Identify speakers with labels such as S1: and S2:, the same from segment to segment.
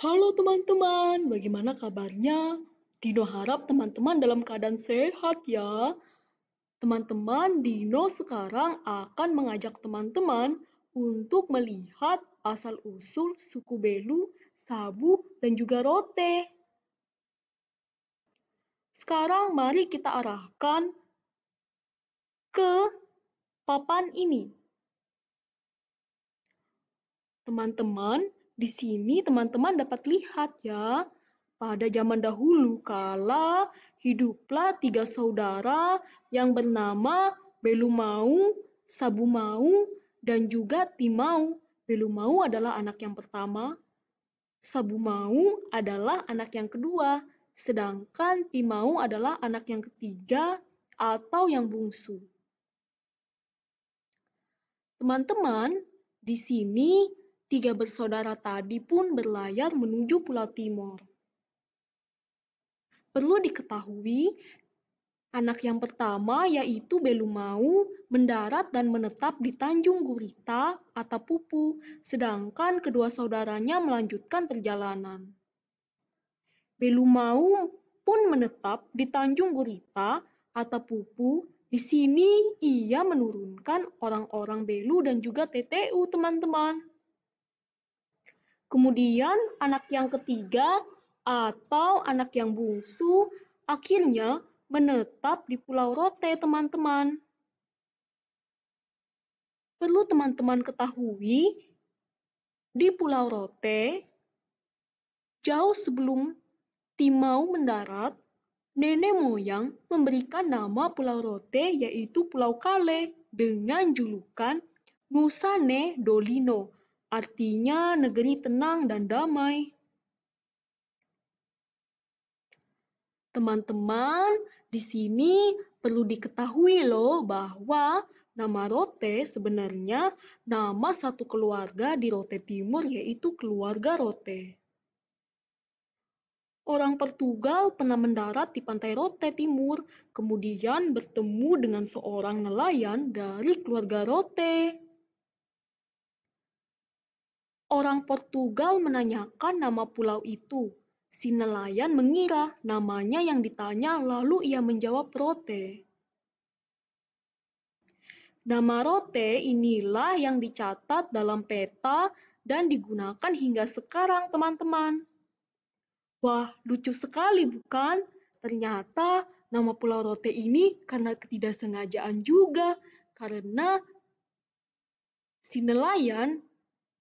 S1: Halo teman-teman, bagaimana kabarnya? Dino harap teman-teman dalam keadaan sehat ya. Teman-teman, Dino sekarang akan mengajak teman-teman untuk melihat asal-usul suku Belu, Sabu, dan juga Rote. Sekarang mari kita arahkan ke papan ini. Teman-teman, di sini teman-teman dapat lihat ya, pada zaman dahulu kala hiduplah tiga saudara yang bernama Belumau, Sabumau, dan juga Timau. Belumau adalah anak yang pertama, Sabumau adalah anak yang kedua, sedangkan Timau adalah anak yang ketiga atau yang bungsu. Teman-teman, di sini tiga bersaudara tadi pun berlayar menuju Pulau Timor. Perlu diketahui, anak yang pertama yaitu Belumau mendarat dan menetap di Tanjung Gurita atau Pupu, sedangkan kedua saudaranya melanjutkan perjalanan. Belumau pun menetap di Tanjung Gurita atau Pupu. Di sini ia menurunkan orang-orang Belu dan juga TTU teman-teman. Kemudian anak yang ketiga atau anak yang bungsu akhirnya menetap di Pulau Rote, teman-teman. Perlu teman-teman ketahui, di Pulau Rote, jauh sebelum Timau mendarat, nenek moyang memberikan nama Pulau Rote yaitu Pulau Kale dengan julukan Nusane Dolino Artinya negeri tenang dan damai. Teman-teman, di sini perlu diketahui loh bahwa nama Rote sebenarnya nama satu keluarga di Rote Timur yaitu keluarga Rote. Orang Portugal pernah mendarat di pantai Rote Timur, kemudian bertemu dengan seorang nelayan dari keluarga Rote. Orang Portugal menanyakan nama pulau itu. Si nelayan mengira namanya yang ditanya, lalu ia menjawab Rote. Nama Rote inilah yang dicatat dalam peta dan digunakan hingga sekarang, teman-teman. Wah, lucu sekali bukan? Ternyata nama Pulau Rote ini karena ketidaksengajaan juga, karena si nelayan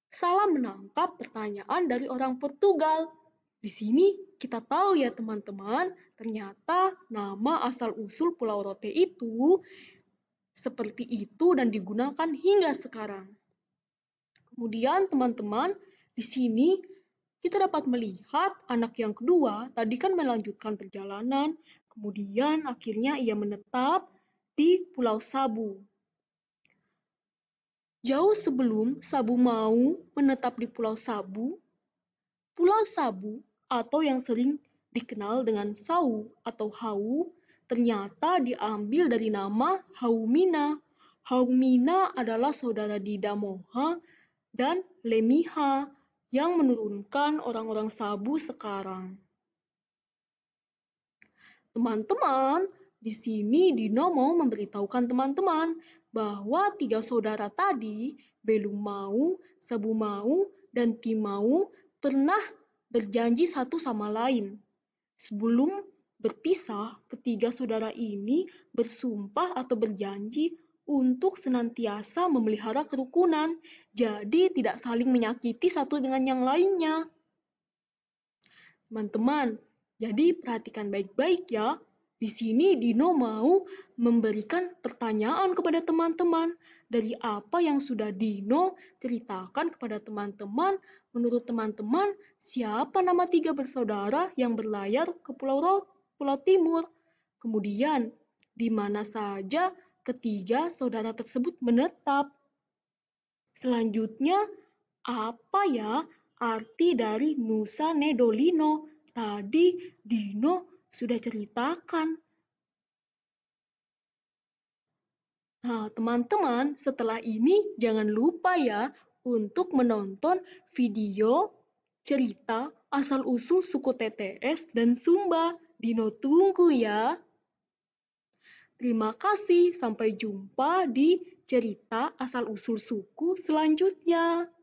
S1: Salah menangkap pertanyaan dari orang Portugal. Di sini kita tahu ya teman-teman, ternyata nama asal-usul Pulau Rote itu seperti itu dan digunakan hingga sekarang. Kemudian teman-teman, di sini kita dapat melihat anak yang kedua tadi kan melanjutkan perjalanan, kemudian akhirnya ia menetap di Pulau Sabu. Jauh sebelum Sabu Mau menetap di Pulau Sabu, Pulau Sabu atau yang sering dikenal dengan Sau atau Hau ternyata diambil dari nama Haumina. Haumina adalah saudara Dida Moha dan Lemiha yang menurunkan orang-orang Sabu sekarang. Teman-teman, di sini Dino mau memberitahukan teman-teman bahwa tiga saudara tadi, mau, Sabu mau, dan Timau pernah berjanji satu sama lain. Sebelum berpisah, ketiga saudara ini bersumpah atau berjanji untuk senantiasa memelihara kerukunan, jadi tidak saling menyakiti satu dengan yang lainnya. Teman-teman, jadi perhatikan baik-baik ya di sini Dino mau memberikan pertanyaan kepada teman-teman dari apa yang sudah Dino ceritakan kepada teman-teman. Menurut teman-teman, siapa nama tiga bersaudara yang berlayar ke Pulau Pulau Timur? Kemudian, di mana saja ketiga saudara tersebut menetap? Selanjutnya, apa ya arti dari Nusa Nedolino? Tadi Dino sudah ceritakan. Nah, teman-teman, setelah ini jangan lupa ya untuk menonton video cerita asal-usul suku TTS dan Sumba. Dino tunggu ya. Terima kasih, sampai jumpa di cerita asal-usul suku selanjutnya.